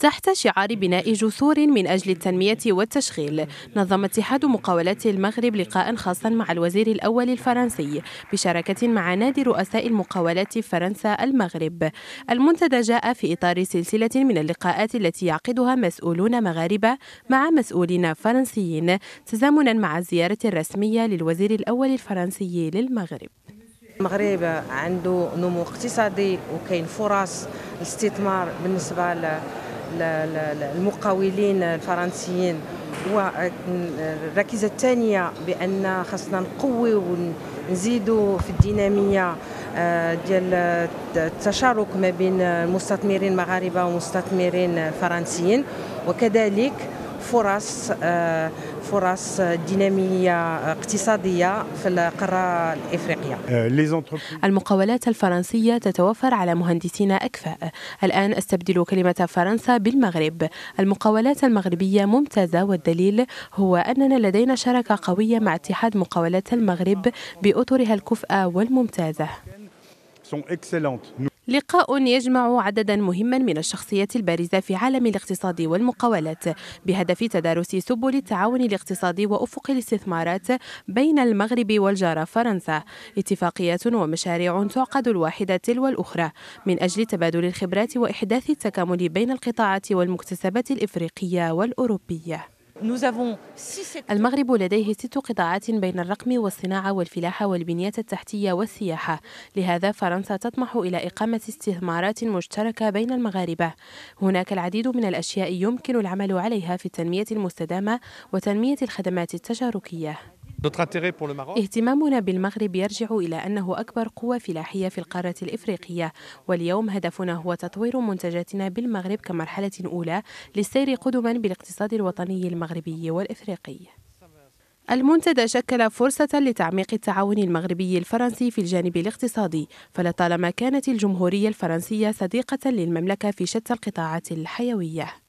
تحت شعار بناء جسور من أجل التنمية والتشغيل نظم اتحاد مقاولات المغرب لقاء خاصا مع الوزير الأول الفرنسي بشراكة مع نادي رؤساء المقاولات فرنسا المغرب المنتدى جاء في إطار سلسلة من اللقاءات التي يعقدها مسؤولون مغاربة مع مسؤولين فرنسيين تزامنا مع الزيارة الرسمية للوزير الأول الفرنسي للمغرب المغرب عنده نمو اقتصادي وكاين فرص الاستثمار بالنسبه المقاولين الفرنسيين والركيزة الثانية بأن خاصنا نقوي ونزيدوا في الدينامية آه، ديال التشارك ما بين المستثمرين المغاربة ومستثمرين فرنسيين وكذلك فرص آه، فرص دينامية اقتصادية في القارة الإفريقية آه، المقاولات الفرنسية تتوفر على مهندسين أكفاء الآن أستبدل كلمة فرنسا بالمغرب المقاولات المغربية ممتازة والدليل هو أننا لدينا شراكة قوية مع اتحاد مقاولات المغرب بأطرها الكفءة والممتازة لقاء يجمع عددا مهما من الشخصيات البارزة في عالم الاقتصاد والمقاولات بهدف تدارس سبل التعاون الاقتصادي وأفق الاستثمارات بين المغرب والجارة فرنسا اتفاقيات ومشاريع تعقد الواحدة تلو الأخرى من أجل تبادل الخبرات وإحداث التكامل بين القطاعات والمكتسبات الإفريقية والأوروبية المغرب لديه ست قطاعات بين الرقم والصناعة والفلاحة والبنية التحتية والسياحة لهذا فرنسا تطمح إلى إقامة استثمارات مشتركة بين المغاربة هناك العديد من الأشياء يمكن العمل عليها في التنمية المستدامة وتنمية الخدمات التشاركية اهتمامنا بالمغرب يرجع إلى أنه أكبر قوة فلاحية في القارة الإفريقية واليوم هدفنا هو تطوير منتجاتنا بالمغرب كمرحلة أولى للسير قدما بالاقتصاد الوطني المغربي والإفريقي المنتدى شكل فرصة لتعميق التعاون المغربي الفرنسي في الجانب الاقتصادي، فلطالما كانت الجمهورية الفرنسية صديقة للمملكة في شتى القطاعات الحيوية.